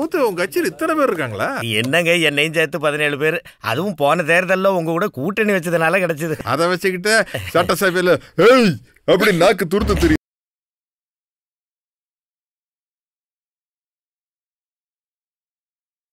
மூத்து உங்க கட்சியில் இத்தனை பேர் இருக்காங்களா என்னங்க என்னையும் சேர்த்து பதினேழு பேர் அதுவும் போன தேர்தலில் உங்க கூட கூட்டணி வச்சதுனால கிடைச்சது அதை வச்சுக்கிட்டு சட்டசபையில் ஏய் அப்படி நாக்கு துருத்து